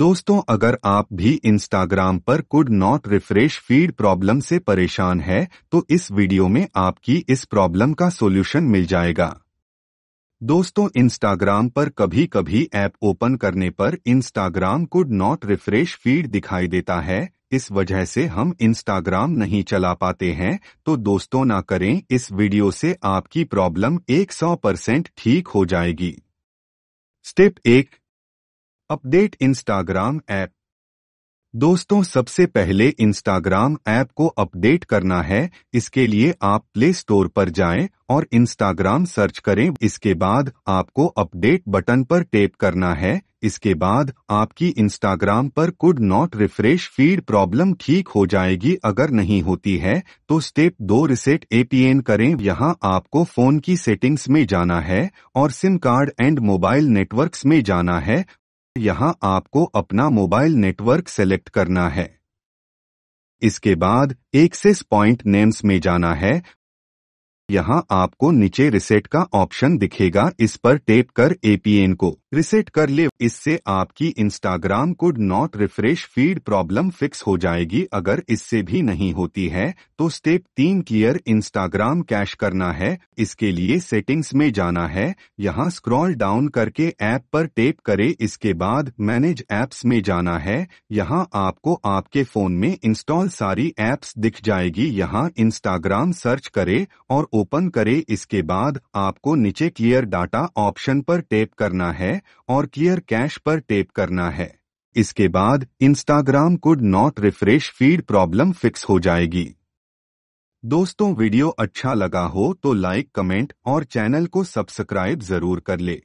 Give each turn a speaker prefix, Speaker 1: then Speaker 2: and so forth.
Speaker 1: दोस्तों अगर आप भी इंस्टाग्राम पर could not refresh feed problem से परेशान है तो इस वीडियो में आपकी इस प्रॉब्लम का सॉल्यूशन मिल जाएगा दोस्तों इंस्टाग्राम पर कभी कभी ऐप ओपन करने पर Instagram could not refresh feed दिखाई देता है इस वजह से हम इंस्टाग्राम नहीं चला पाते हैं तो दोस्तों ना करें इस वीडियो से आपकी प्रॉब्लम 100 परसेंट ठीक हो जाएगी स्टेप एक अपडेट इंस्टाग्राम ऐप दोस्तों सबसे पहले इंस्टाग्राम ऐप को अपडेट करना है इसके लिए आप प्ले स्टोर पर जाएं और इंस्टाग्राम सर्च करें इसके बाद आपको अपडेट बटन पर टैप करना है इसके बाद आपकी इंस्टाग्राम पर could not refresh feed problem ठीक हो जाएगी अगर नहीं होती है तो स्टेप दो रिसेट एपीएन करें यहाँ आपको फोन की सेटिंग्स में जाना है और SIM card and mobile networks में जाना है यहां आपको अपना मोबाइल नेटवर्क सेलेक्ट करना है इसके बाद एक्सेस पॉइंट नेम्स में जाना है यहां आपको नीचे रिसेट का ऑप्शन दिखेगा इस पर टेप कर एपीएन को रिसेट कर ले इससे आपकी Instagram could not refresh feed problem fix हो जाएगी अगर इससे भी नहीं होती है तो स्टेप तीन क्लियर इंस्टाग्राम कैश करना है इसके लिए सेटिंग्स में जाना है यहाँ स्क्रॉल डाउन करके ऐप पर टेप करे इसके बाद मैनेज एप्स में जाना है यहाँ आपको आपके फोन में इंस्टॉल सारी एप्स दिख जाएगी यहाँ इंस्टाग्राम सर्च करे और ओपन करें इसके बाद आपको नीचे क्लियर डाटा ऑप्शन पर टैप करना है और क्लियर कैश पर टैप करना है इसके बाद Instagram could not refresh feed problem fix हो जाएगी दोस्तों वीडियो अच्छा लगा हो तो लाइक कमेंट और चैनल को सब्सक्राइब जरूर कर ले